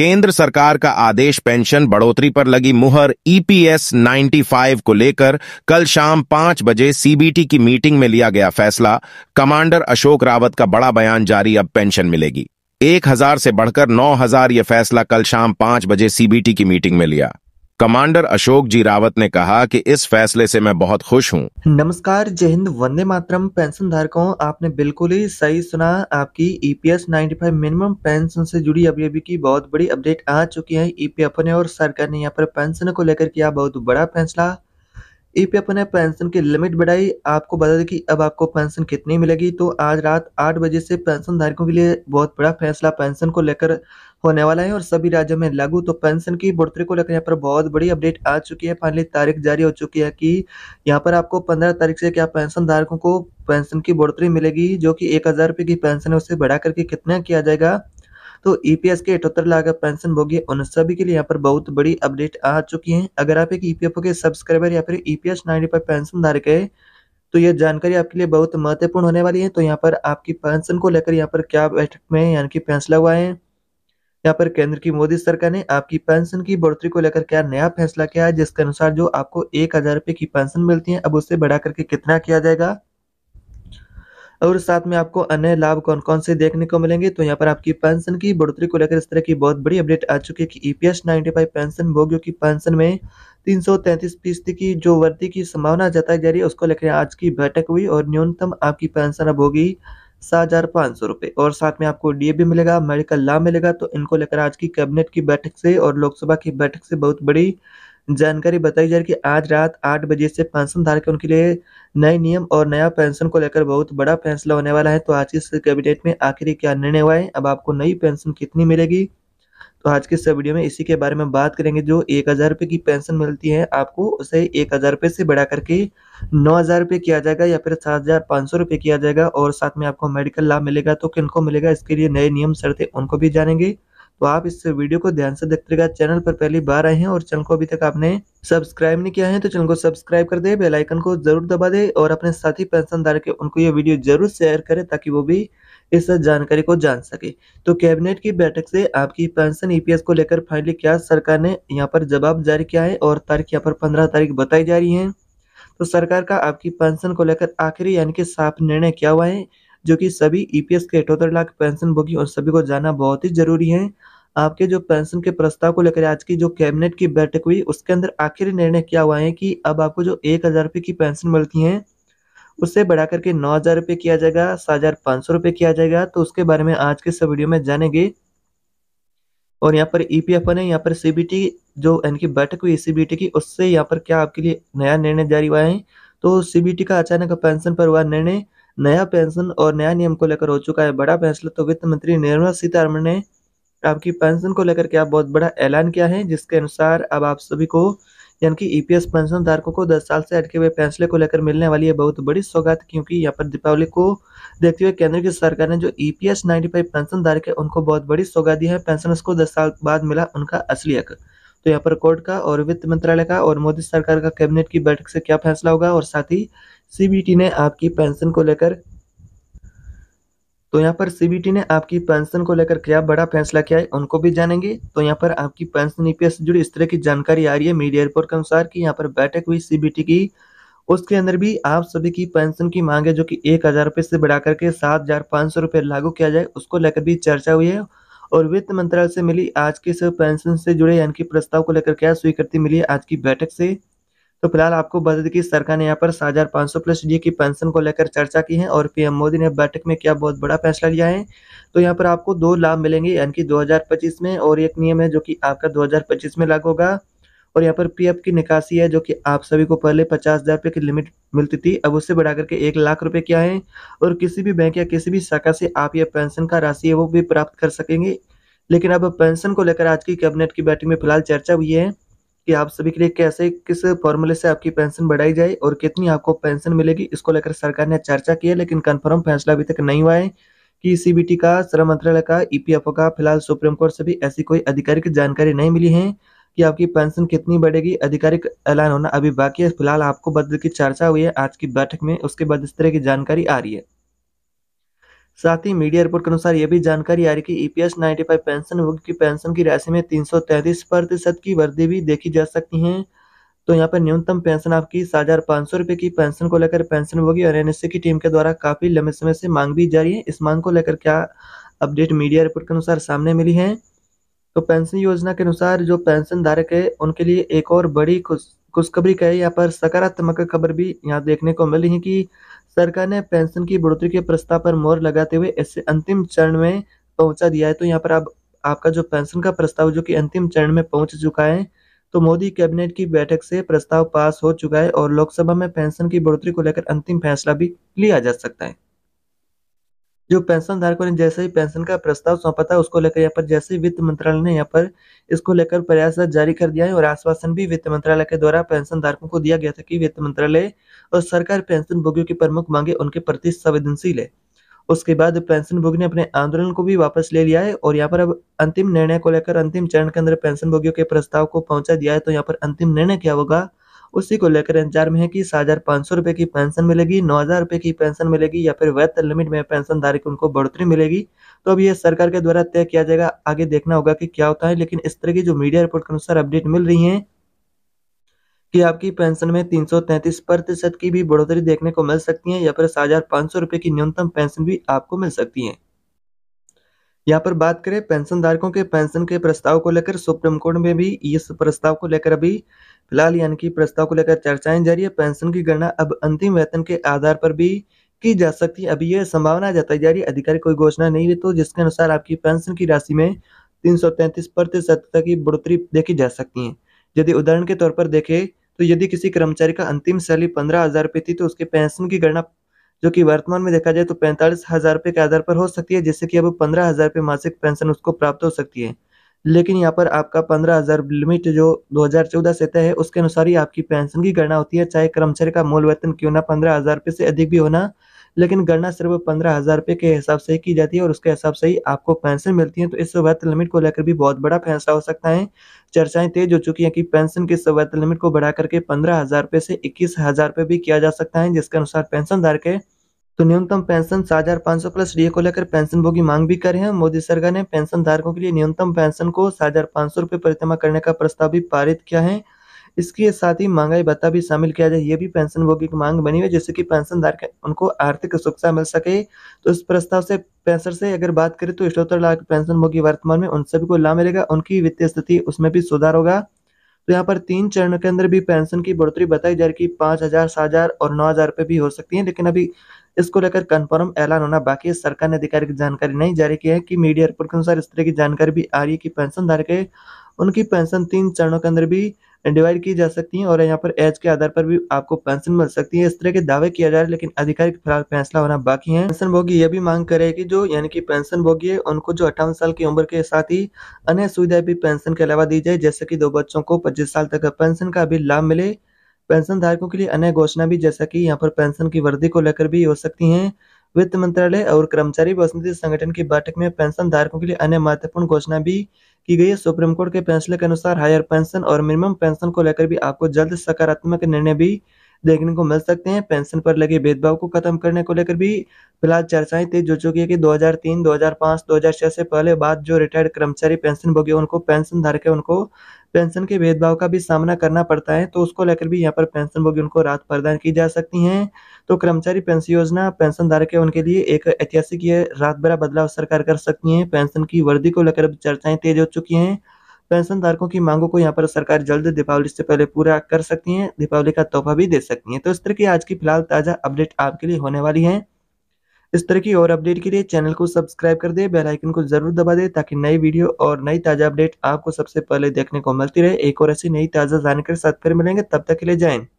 केंद्र सरकार का आदेश पेंशन बढ़ोतरी पर लगी मुहर ईपीएस e 95 को लेकर कल शाम पांच बजे सीबीटी की मीटिंग में लिया गया फैसला कमांडर अशोक रावत का बड़ा बयान जारी अब पेंशन मिलेगी एक हजार से बढ़कर नौ हजार यह फैसला कल शाम पांच बजे सीबीटी की मीटिंग में लिया कमांडर अशोक जी रावत ने कहा कि इस फैसले से मैं बहुत खुश हूं। नमस्कार जय हिंद वंदे मातरम पेंशन धारकों आपने बिल्कुल ही सही सुना आपकी ईपीएस 95 मिनिमम पेंशन से जुड़ी अभी अभी की बहुत बड़ी अपडेट आ चुकी है ईपीएफ e ने और सरकार ने यहाँ पर पेंशन को लेकर किया बहुत बड़ा फैसला ईपीएफ ने पेंशन की लिमिट बढ़ाई आपको बता दें कि अब आपको पेंशन कितनी मिलेगी तो आज रात आठ बजे से पेंशन धारकों के लिए बहुत बड़ा फैसला पेंशन को लेकर होने वाला है और सभी राज्यों में लागू तो पेंशन की बढ़ोतरी को लेकर यहाँ पर बहुत बड़ी अपडेट आ चुकी है फाइनली तारीख जारी हो चुकी है कि यहाँ पर आपको पंद्रह तारीख से क्या पेंशन धारकों को पेंशन की बढ़ोतरी मिलेगी जो कि एक हज़ार रुपये की पेंशन है उसे बढ़ा करके कितना किया जाएगा तो ईपीएस e के अठहत्तर लाख पेंशन भोगी उन सभी के लिए यहाँ पर बहुत बड़ी अपडेट आ चुकी है अगर आप एक ईपीएफओ e के सब्सक्राइबर या फिर EPS e ninety five pension धारक है तो ये जानकारी आपके लिए बहुत महत्वपूर्ण होने वाली है तो यहाँ पर आपकी पेंशन को लेकर यहाँ पर क्या बैठक में यानी कि फैसला हुआ है यहाँ पर केंद्र की मोदी सरकार ने आपकी पेंशन की बढ़ोतरी को लेकर क्या नया फैसला किया है जिसके अनुसार जो आपको एक हजार रुपए की पेंशन मिलती है अब उससे बढ़ा करके कितना किया जाएगा और साथ में आपको अन्य लाभ कौन कौन से देखने को मिलेंगे तो यहाँ पर आपकी पेंशन की बढ़ोतरी को लेकर इस तरह की बहुत बड़ी अपडेट आ चुकी है कि ईपीएस e 95 पेंशन भोगियों की पेंशन में तीन सौ तैंतीस फीसदी की जो वृद्धि की संभावना जताई जा रही है उसको लेकर आज की बैठक हुई और न्यूनतम आपकी पेंशन अब होगी सात हजार पाँच सौ रुपए और साथ में आपको डीए भी मिलेगा मेडिकल लाभ मिलेगा तो इनको लेकर आज की कैबिनेट की बैठक से और लोकसभा की बैठक से बहुत बड़ी जानकारी बताई जा रही कि आज रात आठ बजे से पेंशन धारक के लिए नए नियम और नया पेंशन को लेकर बहुत बड़ा फैसला होने वाला है तो आज इस कैबिनेट में आखिरी क्या निर्णय हुआ है अब आपको नई पेंशन कितनी मिलेगी तो आज के इस वीडियो में इसी के बारे में बात करेंगे जो एक हज़ार रुपये की पेंशन मिलती है आपको उसे एक हज़ार रुपये से बढ़ा करके नौ हज़ार रुपये किया जाएगा या फिर सात हज़ार पाँच सौ रुपये किया जाएगा और साथ में आपको मेडिकल लाभ मिलेगा तो किनको मिलेगा इसके लिए नए नियम शर्तें उनको भी जानेंगे तो आप इस वीडियो को ध्यान से देखते रहेगा चैनल पर पहली बार आए हैं और चैनल को अभी तक आपने सब्सक्राइब नहीं किया है तो चैनल को सब्सक्राइब कर दे बेल आइकन को जरूर दबा दे और अपने साथी पेंशनदार के उनको ये वीडियो जरूर शेयर करें ताकि वो भी इस जानकारी को जान सके तो कैबिनेट की बैठक से आपकी पेंशन ईपीएस e को लेकर फाइनली क्या सरकार ने यहाँ पर जवाब जारी किया है और तारीख यहाँ पर पंद्रह तारीख बताई जा रही है तो सरकार का आपकी पेंशन को लेकर आखिरी यानी कि साफ निर्णय क्या हुआ है जो कि सभी ईपीएस e के अठहत्तर लाख पेंशन भोगी और सभी को जाना बहुत ही जरूरी है आपके जो पेंशन के प्रस्ताव को लेकर आज की जो कैबिनेट की बैठक हुई उसके अंदर आखिरी निर्णय किया हुआ है कि अब आपको जो एक हज़ार रुपये की पेंशन मिलती है उससे बढ़ा करके नौ हज़ार रुपये किया जाएगा सात हज़ार पाँच सौ रुपये किया जाएगा तो उसके बारे में आज के इस वीडियो में जानेंगे और यहाँ पर ई पी एफ ने यहाँ पर सी बी टी जो इनकी बैठक हुई सी बी टी की उससे यहाँ पर क्या आपके लिए नया निर्णय जारी हुआ है तो सी बी टी का अचानक पेंशन पर हुआ निर्णय नया पेंशन और नया नियम को लेकर हो चुका है बड़ा फैसला तो वित्त मंत्री निर्मला सीतारमण ने आपकी पेंशन को लेकर के आप बहुत बड़ा ऐलान किया है जिसके अनुसार अब आप सभी को यानी कि ईपीएस e पेंशन धारकों को 10 साल से अटके हुए फैसले को लेकर मिलने वाली है बहुत बड़ी सौगात क्योंकि यहाँ पर दीपावली को देखते हुए केंद्र की सरकार ने जो ईपीएस 95 पेंशन धारक है उनको बहुत बड़ी सौगात दी है पेंशनर्स को 10 साल बाद मिला उनका असली हक तो यहाँ पर कोर्ट का और वित्त मंत्रालय का और मोदी सरकार का कैबिनेट की बैठक से क्या फैसला होगा और साथ ही सीबीटी ने आपकी पेंशन को लेकर तो यहाँ पर सीबीटी ने आपकी पेंशन को लेकर क्या बड़ा फैसला किया है उनको भी जानेंगे तो यहाँ पर आपकी पेंशन ईपीएस e से जुड़ी इस तरह की जानकारी आ रही है मीडिया रिपोर्ट के अनुसार की यहाँ पर बैठक हुई सीबीटी की उसके अंदर भी आप सभी की पेंशन की मांग है जो कि एक हज़ार रुपये से बढ़ा करके सात हज़ार पाँच सौ रुपये लागू किया जाए उसको लेकर भी चर्चा हुई है और वित्त मंत्रालय से मिली आज के पेंशन से जुड़े यानी कि प्रस्ताव को लेकर क्या स्वीकृति मिली आज की बैठक से तो फिलहाल आपको बता दें कि सरकार ने यहाँ पर सात हजार पांच सौ प्लस डी की पेंशन को लेकर चर्चा की है और पीएम मोदी ने बैठक में क्या बहुत बड़ा फैसला लिया है तो यहाँ पर आपको दो लाभ मिलेंगे यानी कि 2025 में और एक नियम है जो कि आपका 2025 में लागू होगा और यहाँ पर पीएफ की निकासी है जो कि आप सभी को पहले पचास हज़ार रुपये की लिमिट मिलती थी अब उससे बढ़ा करके एक लाख रुपए किया है और किसी भी बैंक या किसी भी शाखा से आप ये पेंशन का राशि है वो भी प्राप्त कर सकेंगे लेकिन अब पेंशन को लेकर आज की कैबिनेट की बैठक में फिलहाल चर्चा हुई है कि आप सभी के लिए कैसे किस फॉर्मूले से आपकी पेंशन बढ़ाई जाए और कितनी आपको पेंशन मिलेगी इसको लेकर सरकार ने चर्चा की है लेकिन कन्फर्म फैसला अभी तक नहीं हुआ है कि सी का श्रम मंत्रालय का ई e का फिलहाल सुप्रीम कोर्ट से भी ऐसी कोई आधिकारिक जानकारी नहीं मिली है कि आपकी पेंशन कितनी बढ़ेगी आधिकारिक ऐलान होना अभी बाकी है फिलहाल आपको बदल की चर्चा हुई है आज की बैठक में उसके बाद इस तरह की जानकारी आ रही है साथ ही मीडिया रिपोर्ट के अनुसार यह भी जानकारी आ रही कि ईपीएस 95 पेंशन भोगी की पेंशन की राशि में तीन प्रतिशत की वृद्धि भी देखी जा सकती है तो यहाँ पर न्यूनतम पेंशन आपकी सात हजार पाँच सौ रुपये की पेंशन को लेकर पेंशन भोगी और एनएससी e की टीम के द्वारा काफी लंबे समय से मांग भी जारी है इस मांग को लेकर क्या अपडेट मीडिया रिपोर्ट के अनुसार सामने मिली है तो पेंशन योजना के अनुसार जो पेंशन धारक है उनके लिए एक और बड़ी खुश खुशखबरी का यहाँ पर सकारात्मक खबर भी यहाँ देखने को मिली है कि सरकार ने पेंशन की बढ़ोतरी के प्रस्ताव पर मोर लगाते हुए इसे अंतिम चरण में पहुंचा दिया है तो यहाँ पर आप आपका जो पेंशन का प्रस्ताव जो कि अंतिम चरण में पहुंच चुका है तो मोदी कैबिनेट की बैठक से प्रस्ताव पास हो चुका है और लोकसभा में पेंशन की बढ़ोतरी को लेकर अंतिम फैसला भी लिया जा सकता है जो पेंशन धारकों ने जैसे ही पेंशन का प्रस्ताव सौंपा था उसको लेकर यहाँ पर जैसे ही वित्त मंत्रालय ने यहाँ पर इसको लेकर प्रयास जारी कर दिया है और आश्वासन भी वित्त मंत्रालय के द्वारा पेंशन धारकों को दिया गया था कि वित्त मंत्रालय और सरकार पेंशन भोगियों की प्रमुख मांगे उनके प्रति संवेदनशील है उसके बाद पेंशन भोगी ने अपने आंदोलन को भी वापस ले लिया है और यहाँ पर अब अंतिम निर्णय को लेकर अंतिम चरण के अंदर पेंशन भोगियों के प्रस्ताव को पहुंचा दिया है तो यहाँ पर अंतिम निर्णय क्या होगा उसी को लेकर इंतजार में है कि सात हजार पांच सौ रुपए की पेंशन मिलेगी नौ हजार रुपए की पेंशन मिलेगी या फिर वैध लिमिट में पेंशन धारक उनको बढ़ोतरी मिलेगी तो अब यह सरकार के द्वारा तय किया जाएगा आगे देखना होगा कि क्या होता है लेकिन इस तरह की जो मीडिया रिपोर्ट के अनुसार अपडेट मिल रही है कि आपकी पेंशन में 333 प्रतिशत की भी बढ़ोतरी देखने को मिल सकती है या फिर सात हजार पांच सौ रुपए की न्यूनतम पेंशन भी आपको मिल सकती है यहाँ पर बात करें पेंशन धारकों के पेंशन के प्रस्ताव को लेकर सुप्रीम कोर्ट में भी इस प्रस्ताव को लेकर अभी फिलहाल यानी कि प्रस्ताव को लेकर चर्चाएं जारी है पेंशन की गणना अब अंतिम वेतन के आधार पर भी की जा सकती है अभी यह संभावना जताई जा रही है अधिकारी कोई घोषणा नहीं हुई तो जिसके अनुसार आपकी पेंशन की राशि में तीन प्रतिशत तक की बढ़ोतरी देखी जा सकती है यदि उदाहरण के तौर पर देखें तो यदि किसी कर्मचारी का अंतिम सैलरी पंद्रह हजार रुपये थी तो उसके पेंशन की गणना जो कि वर्तमान में देखा जाए तो पैंतालीस हज़ार रुपये के आधार पर हो सकती है जिससे कि अब पंद्रह हज़ार रुपये मासिक पेंशन उसको प्राप्त हो सकती है लेकिन यहाँ पर आपका पंद्रह हज़ार लिमिट जो चौदह से तय है उसके अनुसार ही आपकी पेंशन की गणना होती है चाहे कर्मचारी का मूल वेतन क्यों ना पंद्रह हज़ार रुपये से अधिक भी होना लेकिन गणना सिर्फ पंद्रह हज़ार रुपए के हिसाब से ही की जाती है और उसके हिसाब से ही आपको पेंशन मिलती है तो इस वैध लिमिट को लेकर भी बहुत बड़ा फैसला हो सकता है चर्चाएं तेज हो चुकी हैं कि पेंशन की सवैत लिमिट को बढ़ा करके पंद्रह हज़ार रुपये से इक्कीस हज़ार रुपये भी किया जा सकता है जिसके अनुसार पेंशनदार के तो न्यूनतम पेंशन सात हजार पांच सौ प्लस डीए को लेकर पेंशन भोगी मांग भी करे हैं मोदी सरकार ने पेंशन धारकों के लिए न्यूनतम पेंशन को सात हजार पांच सौ रुपये प्रतिमा करने का प्रस्ताव भी पारित किया है इसके साथ ही महंगाई भत्ता भी शामिल किया जाए ये भी पेंशन भोगी की मांग बनी हुई है जिससे कि पेंशनधारक उनको आर्थिक सुरक्षा मिल सके तो इस प्रस्ताव से पेंशन से अगर बात करें तो इकहत्तर लाख पेंशन भोगी वर्तमान में उन सभी को लाभ मिलेगा उनकी वित्तीय स्थिति उसमें भी सुधार होगा तो यहाँ पर तीन चरण के अंदर भी पेंशन की बढ़ोतरी बताई जा रही पांच हजार सात हजार और नौ हजार रुपये भी हो सकती है लेकिन अभी इसको लेकर कंफर्म ऐलान होना बाकी है सरकार ने अधिकारी जानकारी नहीं जारी की है कि मीडिया रिपोर्ट के अनुसार इस तरह की जानकारी भी आ रही है कि पेंशन धारक उनकी पेंशन तीन चरणों के अंदर भी डिवाइड की जा सकती है और यहाँ पर एज के आधार पर भी आपको पेंशन मिल सकती है इस तरह के दावे किया जा रहे हैं लेकिन आधिकारिक फिलहाल फैसला होना बाकी है पेंशन भोगी यह भी मांग करे की जो यानी कि पेंशन भोगी है उनको जो अट्ठावन साल की उम्र के साथ ही अन्य सुविधाएं भी पेंशन के अलावा दी जाए जैसे की दो बच्चों को पच्चीस साल तक पेंशन का भी लाभ मिले पेंशन धारकों के लिए अन्य घोषणा भी जैसा कि यहाँ पर पेंशन की वृद्धि को लेकर भी हो सकती है वित्त मंत्रालय और कर्मचारी बहुसमिति संगठन की बैठक में पेंशन धारकों के लिए अन्य महत्वपूर्ण घोषणा भी की गई है सुप्रीम कोर्ट के फैसले के अनुसार हायर पेंशन और मिनिमम पेंशन को लेकर भी आपको जल्द सकारात्मक निर्णय भी देखने को मिल सकते हैं पेंशन पर लगे भेदभाव को खत्म करने को लेकर भी फिलहाल चर्चाएं तेज हो चुकी है कि 2003, 2005, 2006 से पहले बाद जो रिटायर्ड कर्मचारी पेंशन भोगी उनको पेंशन के उनको पेंशन के भेदभाव का भी सामना करना पड़ता है तो उसको लेकर भी यहाँ पर पेंशन भोगी उनको राहत प्रदान की जा सकती है तो कर्मचारी पेंशन योजना पेंशन धारक उनके लिए एक ऐतिहासिक रात भरा बदलाव सरकार कर सकती है पेंशन की वृद्धि को लेकर चर्चाएं तेज हो चुकी हैं पेंशन धारकों की मांगों को यहाँ पर सरकार जल्द दीपावली से पहले पूरा कर सकती है दीपावली का तोहफा भी दे सकती है तो इस तरह की आज की फिलहाल ताजा अपडेट आपके लिए होने वाली है इस तरह की और अपडेट के लिए चैनल को सब्सक्राइब कर दे बेल आइकन को जरूर दबा दे ताकि नई वीडियो और नई ताज़ा अपडेट आपको सबसे पहले देखने को मिलती रहे एक और ऐसी नई ताज़ा जानकारी साथ फिर मिलेंगे तब तक के लिए जाए